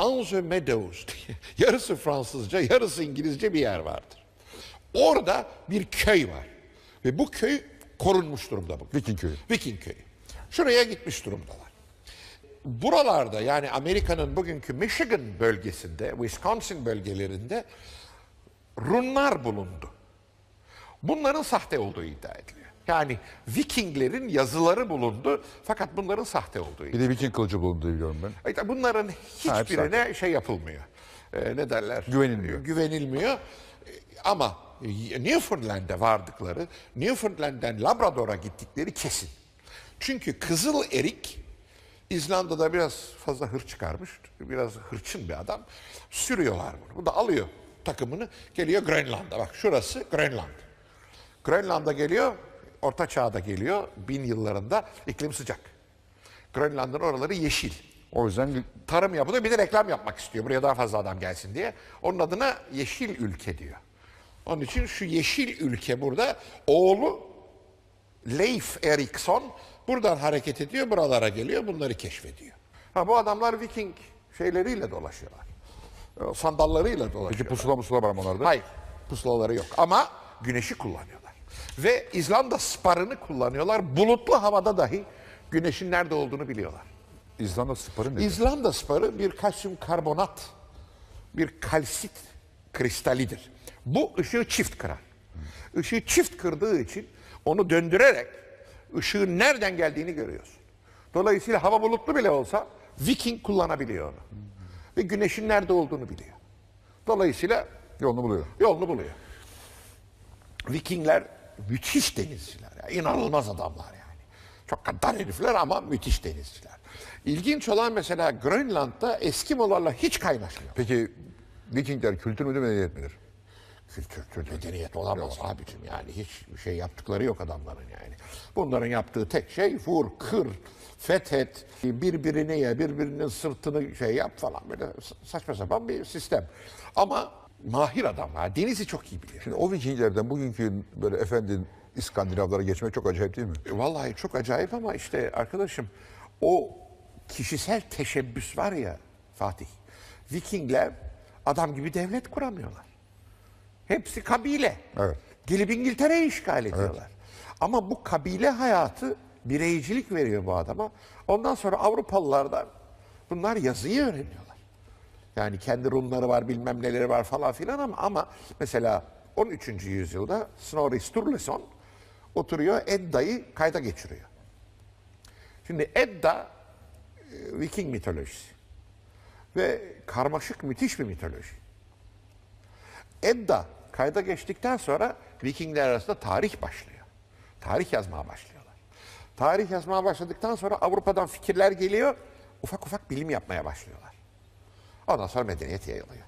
Anze Meadows diye yarısı Fransızca yarısı İngilizce bir yer vardır. Orada bir köy var. Ve bu köy korunmuş durumda bu. Viking köyü. Viking köyü. Şuraya gitmiş durumdalar. Buralarda yani Amerika'nın bugünkü Michigan bölgesinde, Wisconsin bölgelerinde runlar bulundu. Bunların sahte olduğu iddia ediliyor. Yani Vikinglerin yazıları bulundu fakat bunların sahte olduğu. Bir de Viking kılıcı bulundu biliyorum ben. E, bunların hiçbirine ha, şey yapılmıyor. Ee, ne derler? Güvenilmiyor. E, güvenilmiyor. E, ama Newfoundland'de vardıkları, Newfoundland'den Labrador'a gittikleri kesin. Çünkü kızıl erik İzlanda'da biraz fazla hır çıkarmış. Biraz hırçın bir adam. Sürüyorlar bunu. Bu da alıyor takımını. Geliyor Grönland'a. Bak şurası Grönland. Grönland'a geliyor Orta Çağ'da geliyor bin yıllarında iklim sıcak. Grönland'ın oraları yeşil. O yüzden tarım yapılıyor bir de reklam yapmak istiyor buraya daha fazla adam gelsin diye. Onun adına yeşil ülke diyor. Onun için şu yeşil ülke burada oğlu Leif Erikson buradan hareket ediyor buralara geliyor bunları keşfediyor. Ha bu adamlar Viking şeyleriyle dolaşıyorlar. Sandallarıyla dolaşıyorlar. Peki pusula musula var mı onlarda? Hayır pusulaları yok ama güneşi kullanıyor. Ve İzlanda sparını kullanıyorlar. Bulutlu havada dahi güneşin nerede olduğunu biliyorlar. İzlanda sparı ne? İzlanda sparı bir kalsiyum karbonat, bir kalsit kristalidir. Bu ışığı çift kırar. Işığı çift kırdığı için onu döndürerek ışığın nereden geldiğini görüyorsun. Dolayısıyla hava bulutlu bile olsa Viking kullanabiliyor onu. Ve güneşin nerede olduğunu biliyor. Dolayısıyla yolunu buluyor. Yolunu buluyor. Vikingler müthiş denizciler. Ya. İnanılmaz adamlar yani. Çok gaddar herifler ama müthiş denizciler. İlginç olan mesela Grönland'da Eskimolarla hiç kaynaşmıyor. Peki Vikingler kültür müdür medeniyet midir? Kültür, kültür medeniyet olamaz Yok. abicim yani. Hiç şey yaptıkları yok adamların yani. Bunların yaptığı tek şey vur, kır, fethet, birbirini ye, birbirinin sırtını şey yap falan böyle saçma sapan bir sistem. Ama mahir adamlar. Denizi çok iyi biliyor. Şimdi o Vikinglerden bugünkü böyle efendim İskandinavlara geçmek çok acayip değil mi? E, vallahi çok acayip ama işte arkadaşım o kişisel teşebbüs var ya Fatih. Vikingler adam gibi devlet kuramıyorlar. Hepsi kabile. Evet. Gelip İngiltere'yi işgal ediyorlar. Evet. Ama bu kabile hayatı bireycilik veriyor bu adama. Ondan sonra Avrupalılardan bunlar yazıyı öğreniyorlar. Yani kendi Rumları var bilmem neleri var falan filan ama, ama mesela 13. yüzyılda Snorri Sturluson oturuyor Edda'yı kayda geçiriyor. Şimdi Edda e, Viking mitolojisi ve karmaşık müthiş bir mitoloji. Edda kayda geçtikten sonra Vikingler arasında tarih başlıyor. Tarih yazmaya başlıyorlar. Tarih yazmaya başladıktan sonra Avrupa'dan fikirler geliyor. Ufak ufak bilim yapmaya başlıyorlar. Ondan sonra medeniyet yayılıyor.